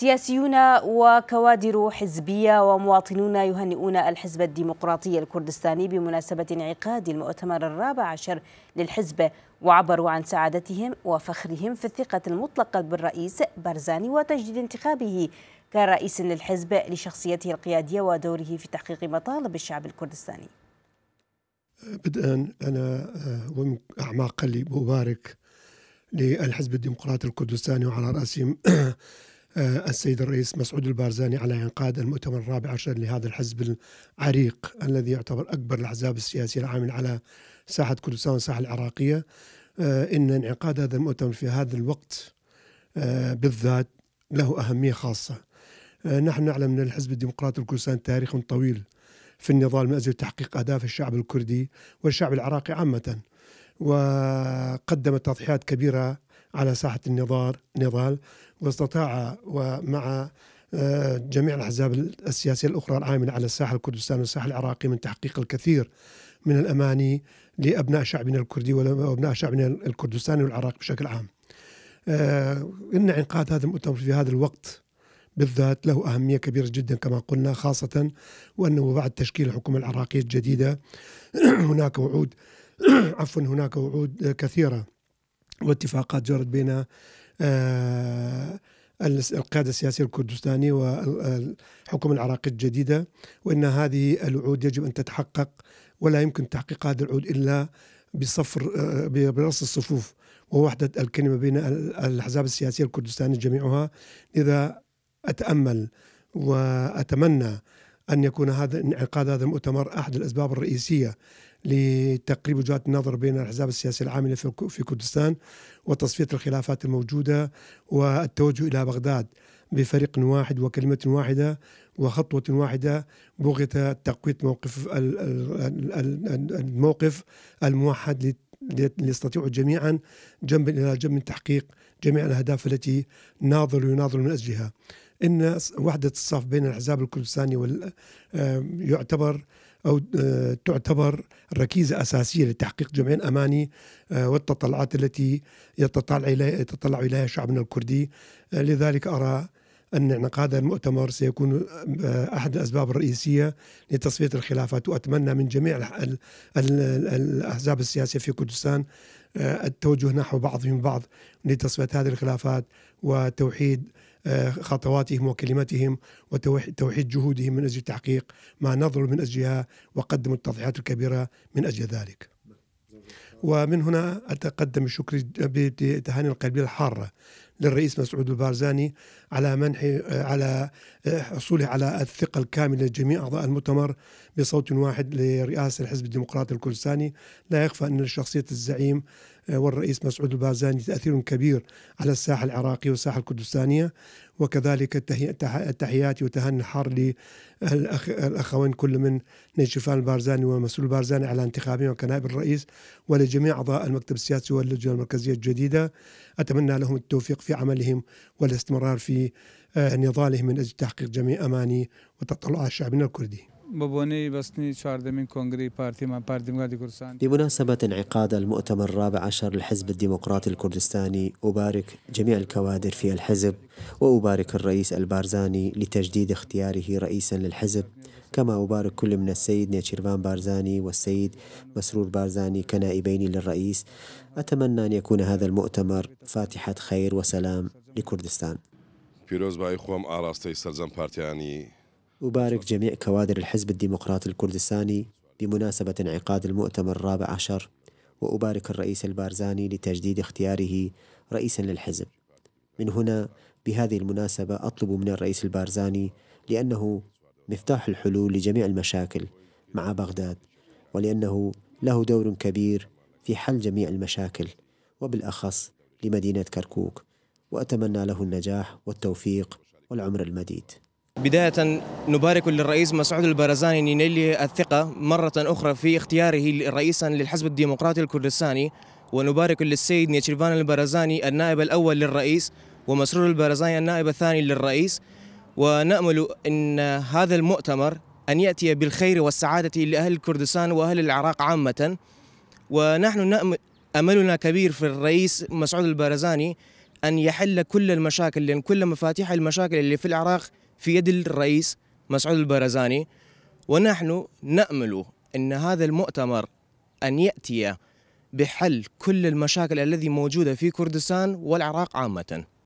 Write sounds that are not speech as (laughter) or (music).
سياسيون وكوادر حزبية ومواطنون يهنئون الحزب الديمقراطي الكردستاني بمناسبة انعقاد المؤتمر الرابع عشر للحزب وعبروا عن سعادتهم وفخرهم في الثقة المطلقة بالرئيس برزاني وتجديد انتخابه كرئيس للحزب لشخصيته القيادية ودوره في تحقيق مطالب الشعب الكردستاني بدءا أنا آه، ومن أعماق قلبي مبارك للحزب الديمقراطي الكردستاني وعلى رأسهم (clears throat) آه، السيد الرئيس مسعود البارزاني على انقاد المؤتمر الرابع عشر لهذا الحزب العريق الذي يعتبر اكبر الاحزاب السياسيه العامله على ساحه كردستان والساحه العراقيه آه، ان انعقاد هذا المؤتمر في هذا الوقت آه، بالذات له اهميه خاصه. نحن نعلم ان الحزب الديمقراطي الكردستاني تاريخ طويل في النضال من اجل تحقيق اهداف الشعب الكردي والشعب العراقي عامه. وقدم تضحيات كبيره على ساحة النضال نضال واستطاع ومع آه، جميع الأحزاب السياسية الأخرى العاملة على الساحة الكردستان والساحة العراقي من تحقيق الكثير من الأماني لأبناء شعبنا الكردي وأبناء شعبنا الكردستاني والعراق بشكل عام آه، إن إنقاذ هذا المؤتمر في هذا الوقت بالذات له أهمية كبيرة جدا كما قلنا خاصة وأنه بعد تشكيل الحكومة العراقية الجديدة (clears throat) هناك وعود (clears throat) عفوا هناك وعود كثيرة واتفاقات جرت بين آه، القياده السياسيه الكردستاني والحكومه العراقيه الجديده وان هذه الوعود يجب ان تتحقق ولا يمكن تحقيق هذه الوعود الا بصفر آه، برص الصفوف ووحده الكلمه بين الاحزاب السياسيه الكردستانيه جميعها لذا اتامل واتمنى ان يكون هذا انعقاد هذا المؤتمر احد الاسباب الرئيسيه لتقريب وجهات النظر بين الأحزاب السياسية العاملة في كردستان وتصفية الخلافات الموجودة والتوجه إلى بغداد بفريق واحد وكلمة واحدة وخطوة واحدة بغية تقوية موقف الموقف الموحد ليستطيعوا جميعا جنبا إلى جنب من تحقيق جميع الأهداف التي ناظر ويناظر من أجلها إن وحدة الصف بين الأحزاب الكردستاني يعتبر أو آه، تعتبر ركيزة أساسية لتحقيق جميع أماني آه، والتطلعات التي يتطلع إليها شعبنا الكردي آه، لذلك أرى أن انعقاد هذا المؤتمر سيكون أحد الأسباب الرئيسية لتصفية الخلافات وأتمنى من جميع الأحزاب السياسية في كردستان التوجه نحو بعضهم بعض لتصفية هذه الخلافات وتوحيد خطواتهم وكلمتهم وتوحيد جهودهم من أجل تحقيق ما نظروا من أجلها وقدموا التضحيات الكبيرة من أجل ذلك ومن هنا أتقدم شكري بتهاني القلبية الحارة للرئيس مسعود البارزاني على منح آه، على آه، حصوله على الثقة الكاملة لجميع أعضاء المؤتمر بصوت واحد لرئاسة الحزب الديمقراطي الكردستاني لا يخفى أن شخصية الزعيم آه، والرئيس مسعود البارزاني تأثير كبير على الساحة العراقية والساحة الكردستانية وكذلك التحيات وتهاني الحار للأخوين كل من نجفان البارزاني ومسعود البارزاني على انتخابهم كنائب الرئيس ولجميع أعضاء المكتب السياسي واللجنة المركزية الجديدة أتمنى لهم التوفيق في في عملهم والاستمرار في آه، نضالهم من أجل تحقيق جميع أماني وتطلعات شعبنا الكردي بمناسبة انعقاد المؤتمر الرابع عشر للحزب الديمقراطي الكردستاني أبارك جميع الكوادر في الحزب وأبارك الرئيس البارزاني لتجديد اختياره رئيسا للحزب كما أبارك كل من السيد نيتشيرفان بارزاني والسيد مسرور بارزاني كنائبين للرئيس أتمنى أن يكون هذا المؤتمر فاتحة خير وسلام لكردستان أبارك جميع كوادر الحزب الديمقراطي الكردستاني بمناسبة انعقاد المؤتمر الرابع عشر وأبارك الرئيس البارزاني لتجديد اختياره رئيسا للحزب من هنا بهذه المناسبة أطلب من الرئيس البارزاني لأنه مفتاح الحلول لجميع المشاكل مع بغداد ولأنه له دور كبير في حل جميع المشاكل وبالأخص لمدينة كركوك وأتمنى له النجاح والتوفيق والعمر المديد بداية نبارك للرئيس مسعود البرزاني أن الثقة مرة أخرى في اختياره رئيسا للحزب الديمقراطي الكردستاني ونبارك للسيد نيتشيفان البرزاني النائب الأول للرئيس ومسرور البرزاني النائب الثاني للرئيس ونأمل أن هذا المؤتمر أن يأتي بالخير والسعادة لأهل كردستان وأهل العراق عامة ونحن نأمل أملنا كبير في الرئيس مسعود البارزاني أن يحل كل المشاكل لأن كل مفاتيح المشاكل اللي في العراق في يد الرئيس مسعود البارزاني ونحن نأمل أن هذا المؤتمر أن يأتي بحل كل المشاكل الذي موجودة في كردستان والعراق عامةً